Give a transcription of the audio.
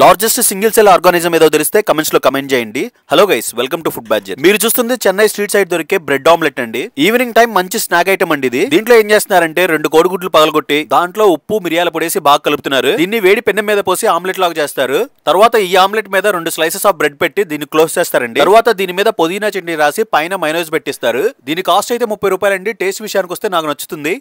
largest single cell organism ఏదో తెలిస్తే comments లో కమెంట్ చేయండి hello guys welcome to food budget మీరు చూస్తుంది చెన్నై స్ట్రీట్ సైడ్ దొరికే బ్రెడ్ ఆమ్లెట్ అండి ఈవినింగ్ టైం మంచి స్నాక్ ఐటమ్ అండి ఇది దీంట్లో ఏం చేస్తున్నారంటే రెండు కోడిగుడ్లు పగలగొట్టి దాంట్లో ఉప్పు మిరియాల పొడేసి బాగా కలుపుతున్నారు దీన్ని వేడి పెన్నె మీద పోసి ఆమ్లెట్ లాగా చేస్తారు తర్వాత ఈ ఆమ్లెట్ మీద రెండు స్లైసెస్ ఆఫ్ బ్రెడ్ పెట్టి దీన్ని క్లోజ్ చేస్తారండి తర్వాత దీని మీద పుదీనా చట్నీ రాసి పైన మైనోజ్ పెట్టిస్తారు దీని కాస్ట్ అయితే ముప్పై రూపాయలండి టేస్ట్ విషయానికి వస్తే నాకు నచ్చుతుంది